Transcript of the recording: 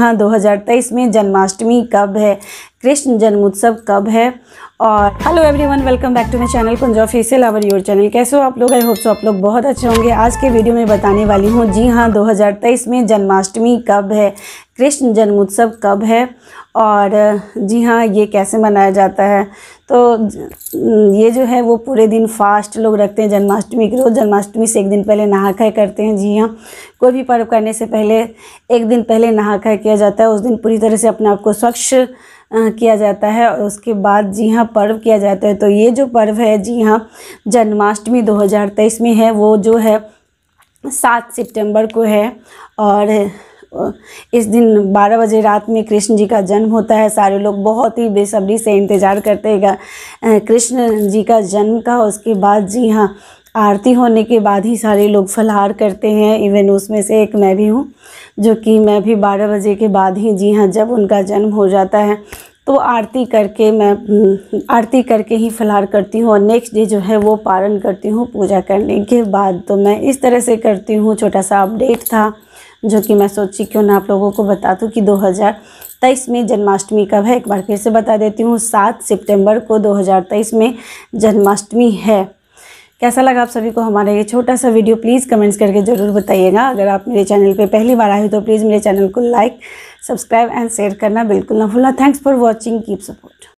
हाँ 2023 में जन्माष्टमी कब है कृष्ण जन्मोत्सव कब है और hello everyone welcome back to my channel कुंजा फेसियल आवर योर चैनल कैसे हो आप लोग आई होप सो आप लोग बहुत अच्छे होंगे आज के वीडियो में बताने वाली हूँ जी हाँ 2023 में जन्माष्टमी कब है कृष्ण जन्मोत्सव कब है और जी हाँ ये कैसे मनाया जाता है तो ये जो है वो पूरे दिन फास्ट लोग रखते हैं जन्माष्टमी के रोज़ जन्माष्टमी से एक दिन पहले नहा खाए करते हैं जी हाँ कोई भी पर्व करने से पहले एक दिन पहले नहा खाए किया जाता है उस दिन पूरी तरह से अपने आप को स्वच्छ किया जाता है और उसके बाद जी हाँ पर्व किया जाता है तो ये जो पर्व है जी हाँ जन्माष्टमी दो में है वो जो है सात सितंबर को है और इस दिन 12 बजे रात में कृष्ण जी का जन्म होता है सारे लोग बहुत ही बेसब्री से इंतज़ार करते हैं कृष्ण जी का जन्म का उसके बाद जी हाँ आरती होने के बाद ही सारे लोग फलहार करते हैं इवन उसमें से एक मैं भी हूँ जो कि मैं भी 12 बजे के बाद ही जी हाँ जब उनका जन्म हो जाता है तो आरती करके मैं आरती करके ही फलहार करती हूँ और नेक्स्ट डे जो है वो पारण करती हूँ पूजा करने के बाद तो मैं इस तरह से करती हूँ छोटा सा अपडेट था जो कि मैं सोची क्यों ना आप लोगों को बता दूँ कि 2023 में जन्माष्टमी कब है एक बार फिर से बता देती हूँ सात सितंबर को 2023 में जन्माष्टमी है कैसा लगा आप सभी को हमारा ये छोटा सा वीडियो प्लीज़ कमेंट्स करके ज़रूर बताइएगा अगर आप मेरे चैनल पे पहली बार आए हो तो प्लीज़ मेरे चैनल को लाइक सब्सक्राइब एंड शेयर करना बिल्कुल ना भूलना thanks for watching keep support